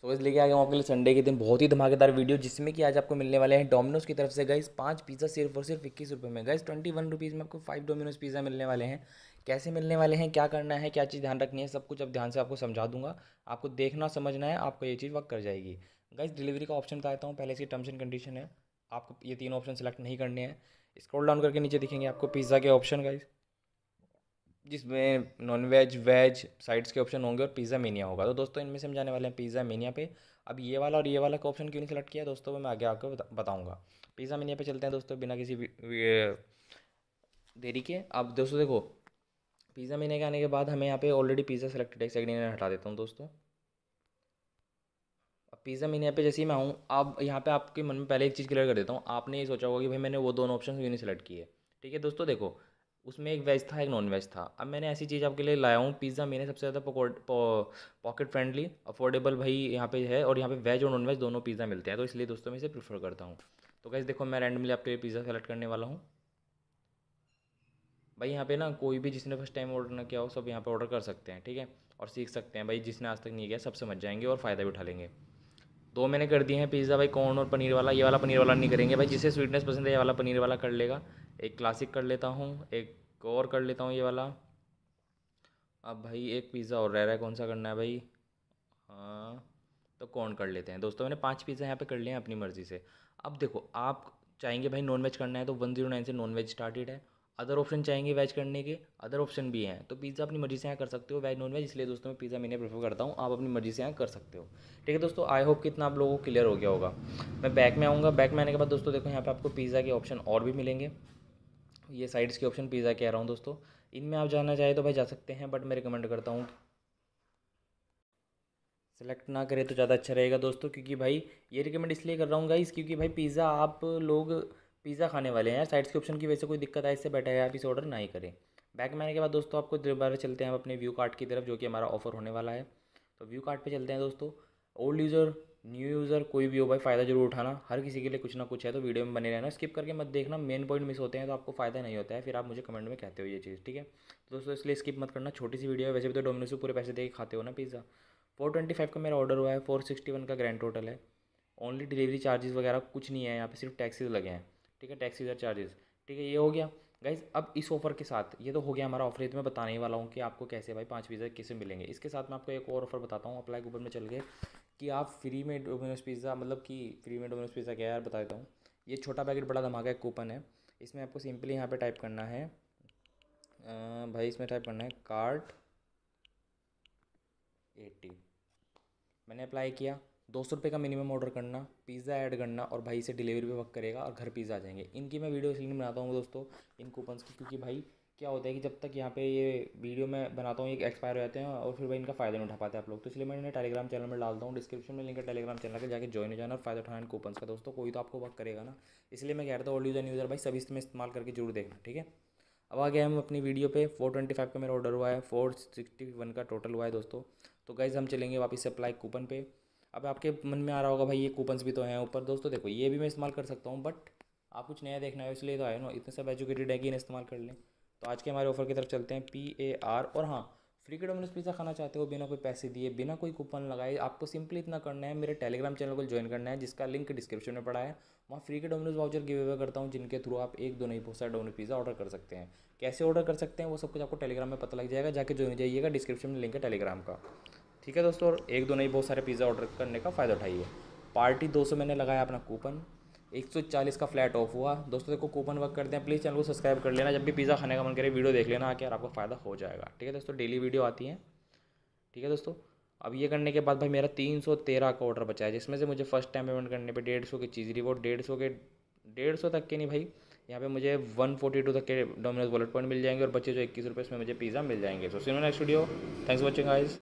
सो इस लेके आ गया हूँ आपके लिए संडे के दिन बहुत ही धमाकेदार वीडियो जिसमें कि आज आपको मिलने वाले हैं डोमिनोज की तरफ से गई पाँच पिज़्ज़ा सिर्फ और सिर्फ इक्कीस रुपये में गई ट्वेंटी वन रुपीज़ में आपको फाइव डोमिनोज पिज़्ज़ा मिलने वाले हैं कैसे मिलने वाले हैं क्या करना है क्या चीज़ ध्यान रखनी है सब कुछ अब ध्यान से आपको समझा दूंगा आपको देखना समझना है आपको ये चीज़ वक्त कर जाएगी गाइज डिलीवरी का ऑप्शन बताता हूँ पहले से टर्म्स एंड कंडीशन है आपको ये तीन ऑप्शन सेलेक्ट नहीं करने हैं स्क्रॉल डाउन करके नीचे दिखेंगे आपको पिज़्ज़ा के ऑप्शन गाइज़ जिसमें नॉन वेज वेज साइड्स के ऑप्शन होंगे और पिज़्ज़ा मीनिया होगा तो दोस्तों इनमें से हम जाने वाले हैं पिज़्ज़ा मीनिया पे अब ये वाला और ये वाला का ऑप्शन क्यों नहीं सेलेक्ट किया दोस्तों मैं आगे आपको बताऊंगा पिज़्ज़ा मीनिया पे चलते हैं दोस्तों बिना किसी देरी के अब दोस्तों देखो पिज़्ज़ा मेनिया के आने के बाद हमें यहाँ पे ऑलरेडी पिज़्ज़ा सेलेक्टेड है सेकंड इन्हें हटा देता हूँ दोस्तों अब पिज़्ज़ा मीनिया पे जैसे ही मैं आऊँ अब यहाँ पे आपके मन में पहले एक चीज़ क्लियर कर देता हूँ आपने ये सोचा होगा कि भाई मैंने वो दोनों ऑप्शन क्यों नहीं सेलेक्ट किए ठीक है दोस्तों देखो उसमें एक वेज था एक नॉन वेज था अब मैंने ऐसी चीज़ आपके लिए लाया हूँ पिज़्ज़ा मैंने सबसे ज़्यादा पॉकेट फ्रेंडली अफोर्डेबल भाई यहाँ पे है और यहाँ पे वेज और नॉन वेज दोनों पिज़्ज़ा मिलते हैं तो इसलिए दोस्तों मैं इसे प्रीफर करता हूँ तो कैसे देखो मैं रैंडमली आपके लिए पिज़्ज़ा सेलेक्ट करने वाला हूँ भाई यहाँ पे ना कोई भी जिसने फर्स्ट टाइम ऑर्डर ना किया हो सब यहाँ पे ऑर्डर कर सकते हैं ठीक है और सीख सकते हैं भाई जिसने आज तक नहीं किया सब समझ जाएंगे और फ़ायदा भी उठा लेंगे दो मैंने कर दिए हैं पिज़्ज़ा भाई कॉर्न और पनीर वाला ये वाला पनीर वाला नहीं करेंगे भाई जिसे स्वीटनेस पसंद है ये वाला पनीर वाला कर लेगा एक क्लासिक कर लेता हूँ एक और कर लेता हूँ ये वाला अब भाई एक पिज़्ज़ा और रह रहा है कौन सा करना है भाई हाँ तो कौन कर लेते हैं दोस्तों मैंने पाँच पिज़्ज़ा यहाँ पे कर लिए हैं अपनी मर्ज़ी से अब देखो आप चाहेंगे भाई नॉन वेज करना है तो वन जीरो नाइन से नॉन वेज स्टार्टेड है अदर ऑप्शन चाहेंगे वेज करने के अदर ऑप्शन भी हैं तो पिज़्ज़ा अपनी मर्ज़ी से यहाँ कर सकते हो वेज नॉन वेज इसलिए दोस्तों मैं पिज़्ज़ा मैंने प्रेफर करता हूँ आप अपनी मर्ज़ी से यहाँ कर सकते हो ठीक है दोस्तों आई होप कितना आप लोगों को क्लियर हो गया होगा मैं बैक में आऊँगा बैक में आने के बाद दोस्तों देखो यहाँ पर आपको पिज़्ज़ा के ऑप्शन और भी मिलेंगे ये साइड्स के ऑप्शन पिज़्ज़ा कह रहा हूँ दोस्तों इनमें आप जाना चाहें तो भाई जा सकते हैं बट मैं रिकमेंड करता हूँ सेलेक्ट ना करें तो ज़्यादा अच्छा रहेगा दोस्तों क्योंकि भाई ये रिकमेंड इसलिए कर रहा हूँ गाइस क्योंकि भाई पिज़्ज़ा आप लोग पिज़्ज़ा खाने वाले हैं यार साइड्स के ऑप्शन की वजह से कोई दिक्कत आए इससे बैठा है आप इसे ऑर्डर ना ही करें बैक में आने के बाद दोस्तों आपको दोबारा चलते हैं अपने व्यू कार्ड की तरफ जो कि हमारा ऑफर होने वाला है तो व्यू कार्ड पर चलते हैं दोस्तों ओल्ड यूज़र न्यू यूज़र कोई भी हो भाई फ़ायदा जरूर उठाना हर किसी के लिए कुछ ना कुछ है तो वीडियो में बने रहना स्किप करके मत देखना मेन पॉइंट मिस होते हैं तो आपको फ़ायदा नहीं होता है फिर आप मुझे कमेंट में कहते हो ये चीज़ ठीक है तो दोस्तों इसलिए स्किप मत करना छोटी सी वीडियो है वैसे भी तो डोमिनोज से पूरे पैसे दे खाते हो ना पिज़्ज़ा फोर ट्वेंटी फाइव का मेरा ऑर्डर हुआ है फोर सिक्सटी वन का ग्रैंड टोटल है ओनली डिलीवरी चार्जेस वगैरह कुछ नहीं है यहाँ पर सिर्फ टैक्सीज लगे हैं ठीक है टैक्सीज और चार्जेस ठीक है ये हो गया गाइज अब इस ऑफर के साथ ये तो हो गया हमारा ऑफर ये तो मैं बताने ही वाला हूँ कि आपको कैसे भाई पाँच पिज्जा किसे मिलेंगे इसके साथ मैं आपको एक और ऑफर बताता हूँ अप्लाई गूगल में चल के कि आप फ्री में डोमिनोज़ पिज़्ज़ा मतलब कि फ्री में डोमिनोज़ पिज़्ज़ा क्या यार बता देता हूँ ये छोटा पैकेट बड़ा धमाका एक कूपन है इसमें आपको सिंपली यहाँ पे टाइप करना है आ, भाई इसमें टाइप करना है कार्ड एटी मैंने अप्लाई किया दो सौ रुपये का मिनिमम ऑर्डर करना पिज़्ज़ा ऐड करना और भाई से डिलीवरी भी वक्त करेगा और घर पिज़्ज़ा आ जाएंगे इनकी मैं वीडियो इसलिए बनाता हूँ दोस्तों इन कूपन की क्योंकि भाई क्या होता है कि जब तक यहाँ पे ये वीडियो मैं बनाता हूँ ये एक्सपायर हो जाते हैं और फिर भाई इनका फ़ायदा नहीं उठा पाते आप लोग तो इसलिए मैं इन्हें टेलीग्राम चैनल में डालता हूँ डिस्क्रिप्शन में लिंक है टेलीग्राम चैनल का जाकर ज्वाइन हो जाना और फायदा उठाना कूपन्स का दोस्तों कोई तो आपको वक्त करेगा ना इसलिए मैं कह रहा था ओल्ड यूज़र न्यूज़र भाई सभी इसमें इस्तेमाल करके जरूर देखना ठीक है अब आ गया हम अपनी वीडियो पे फाइव का मेरा ऑर्डर हुआ है वन का टोटल हुआ है दोस्तों तो गाइज़ हम चलेंगे वापस अप्लाई कूपन पे अब आपके मन में आ रहा होगा भाई ये कूपन्स भी तो हैं ऊपर दोस्तों देखो ये भी मैं इस्तेमाल कर सकता हूँ बट आप कुछ नया देखना है इसलिए तो आए ना इतने सब एजुकेटेड है कि इन्हें इस्तेमाल कर लें तो आज के हमारे ऑफर की तरफ चलते हैं पी ए आर और हाँ फ्री के डोमिनोज पिज़्ज़ा खाना चाहते हो बिना कोई पैसे दिए बिना कोई कूपन लगाए आपको सिंपली इतना करना है मेरे टेलीग्राम चैनल को ज्वाइन करना है जिसका लिंक डिस्क्रिप्शन में पड़ा है वहाँ फ्री के डोमिनोज वाउचर गिव अवे करता हूँ जिनके थ्रू आप एक दो नहीं बहुत सारे डोमिनो पिज़्ज़ा ऑर्डर कर सकते हैं कैसे ऑर्डर कर सकते हैं वो सब कुछ आपको टेलीग्राम में पता लग जाएगा जाके ज्वाइन जाइएगा डिस्क्रिप्शन में लिंक है टेलीग्राम का ठीक है दोस्तों और एक दो नहीं बहुत सारे पिज़्ज़ा ऑर्डर करने का फ़ायदा उठाइए पार्टी दो सौ मैंने लगाया अपना कूपन 140 का फ्लैट ऑफ हुआ दोस्तों देखो कूपन वर्क करते हैं प्लीज़ चैनल को सब्सक्राइब कर लेना जब भी पिज़्ज़ा खाने का मन करे वीडियो देख लेना आके यार आपको फ़ायदा हो जाएगा ठीक है दोस्तों डेली वीडियो आती है ठीक है दोस्तों अब ये करने के बाद भाई मेरा तीन सौ तेरह का ऑर्डर बचा है जिसमें से मुझे फर्स्ट टाइम पेमेंट करने पर डेढ़ सौ की चीज़ रिवॉर्ड डेढ़ सौ के डेढ़ सौ तक के नहीं भाई यहाँ पे मुझे वन फोर्टी टू तक के डोमिनोज वॉलेट पॉइंट मिल जाएंगे और बच्चे जो इक्कीस रुपये में मुझे पिज़्ज़ा मिल जाएंगे so see in next video thanks watching eyes